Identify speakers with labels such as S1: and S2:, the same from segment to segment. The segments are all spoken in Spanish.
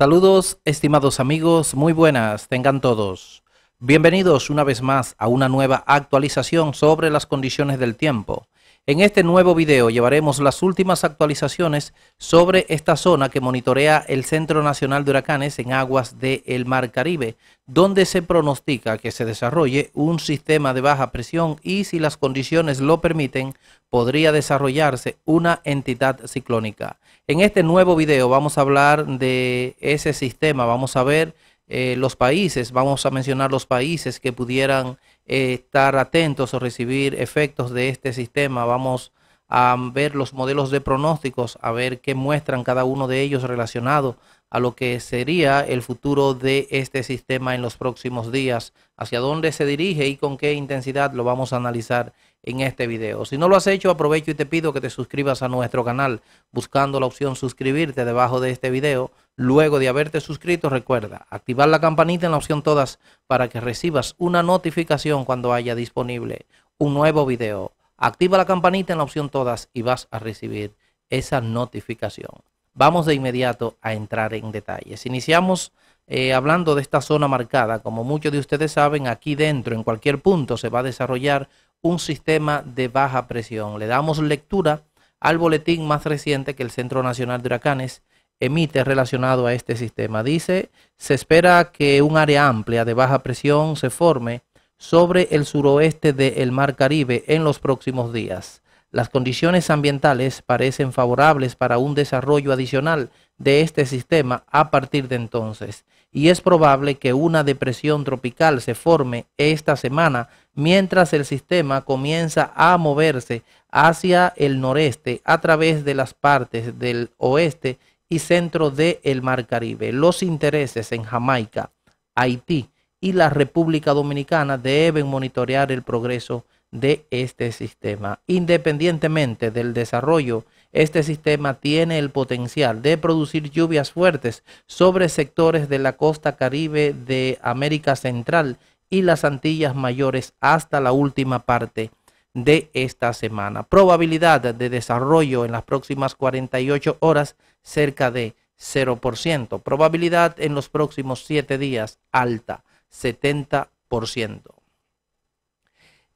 S1: Saludos, estimados amigos, muy buenas, tengan todos. Bienvenidos una vez más a una nueva actualización sobre las condiciones del tiempo. En este nuevo video llevaremos las últimas actualizaciones sobre esta zona que monitorea el Centro Nacional de Huracanes en aguas del Mar Caribe, donde se pronostica que se desarrolle un sistema de baja presión y si las condiciones lo permiten, podría desarrollarse una entidad ciclónica. En este nuevo video vamos a hablar de ese sistema, vamos a ver eh, los países, vamos a mencionar los países que pudieran eh, estar atentos o recibir efectos de este sistema. Vamos a ver los modelos de pronósticos, a ver qué muestran cada uno de ellos relacionado a lo que sería el futuro de este sistema en los próximos días, hacia dónde se dirige y con qué intensidad lo vamos a analizar en este video. Si no lo has hecho, aprovecho y te pido que te suscribas a nuestro canal buscando la opción suscribirte debajo de este video Luego de haberte suscrito, recuerda activar la campanita en la opción todas para que recibas una notificación cuando haya disponible un nuevo video. Activa la campanita en la opción todas y vas a recibir esa notificación. Vamos de inmediato a entrar en detalles. Iniciamos eh, hablando de esta zona marcada. Como muchos de ustedes saben, aquí dentro, en cualquier punto, se va a desarrollar un sistema de baja presión. Le damos lectura al boletín más reciente que el Centro Nacional de Huracanes emite relacionado a este sistema. Dice, se espera que un área amplia de baja presión se forme sobre el suroeste del Mar Caribe en los próximos días. Las condiciones ambientales parecen favorables para un desarrollo adicional de este sistema a partir de entonces, y es probable que una depresión tropical se forme esta semana mientras el sistema comienza a moverse hacia el noreste a través de las partes del oeste y centro del el Mar Caribe. Los intereses en Jamaica, Haití y la República Dominicana deben monitorear el progreso de este sistema. Independientemente del desarrollo, este sistema tiene el potencial de producir lluvias fuertes sobre sectores de la costa caribe de América Central y las Antillas Mayores hasta la última parte de esta semana. Probabilidad de desarrollo en las próximas 48 horas cerca de 0%. Probabilidad en los próximos 7 días alta, 70%.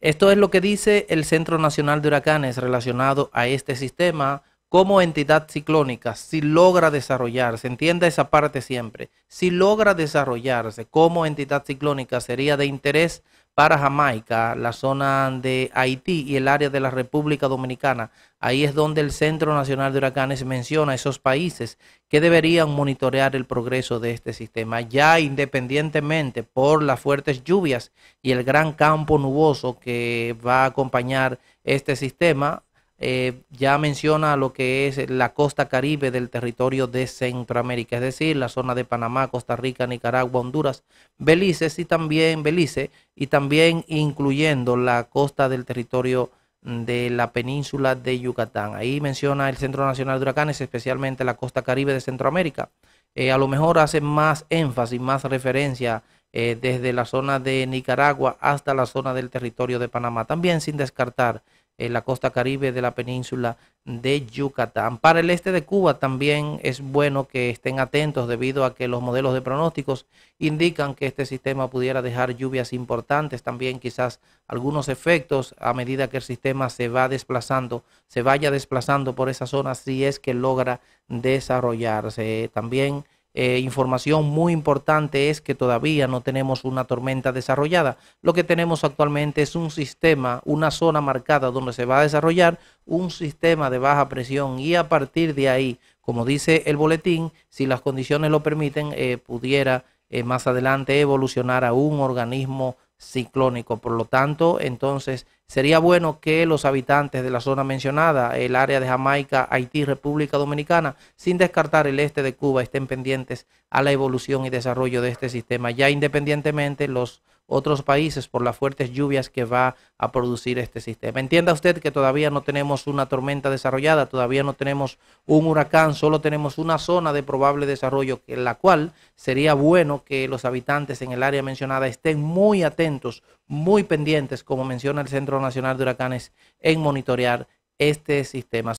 S1: Esto es lo que dice el Centro Nacional de Huracanes relacionado a este sistema como entidad ciclónica, si logra desarrollarse, entienda esa parte siempre, si logra desarrollarse como entidad ciclónica sería de interés para Jamaica, la zona de Haití y el área de la República Dominicana. Ahí es donde el Centro Nacional de Huracanes menciona esos países que deberían monitorear el progreso de este sistema, ya independientemente por las fuertes lluvias y el gran campo nuboso que va a acompañar este sistema, eh, ya menciona lo que es la costa caribe del territorio de Centroamérica, es decir, la zona de Panamá, Costa Rica, Nicaragua, Honduras, Belice y también Belice y también incluyendo la costa del territorio de la península de Yucatán. Ahí menciona el Centro Nacional de Huracanes, especialmente la costa caribe de Centroamérica. Eh, a lo mejor hace más énfasis, más referencia eh, desde la zona de Nicaragua hasta la zona del territorio de Panamá, también sin descartar en la costa caribe de la península de Yucatán. Para el este de Cuba también es bueno que estén atentos debido a que los modelos de pronósticos indican que este sistema pudiera dejar lluvias importantes, también quizás algunos efectos a medida que el sistema se va desplazando, se vaya desplazando por esa zona si es que logra desarrollarse. También eh, información muy importante es que todavía no tenemos una tormenta desarrollada. Lo que tenemos actualmente es un sistema, una zona marcada donde se va a desarrollar un sistema de baja presión y a partir de ahí, como dice el boletín, si las condiciones lo permiten, eh, pudiera eh, más adelante evolucionar a un organismo ciclónico. Por lo tanto, entonces sería bueno que los habitantes de la zona mencionada, el área de Jamaica, Haití, República Dominicana, sin descartar el este de Cuba, estén pendientes a la evolución y desarrollo de este sistema. Ya independientemente los otros países por las fuertes lluvias que va a producir este sistema. Entienda usted que todavía no tenemos una tormenta desarrollada, todavía no tenemos un huracán, solo tenemos una zona de probable desarrollo, en la cual sería bueno que los habitantes en el área mencionada estén muy atentos, muy pendientes, como menciona el Centro Nacional de Huracanes, en monitorear este sistema.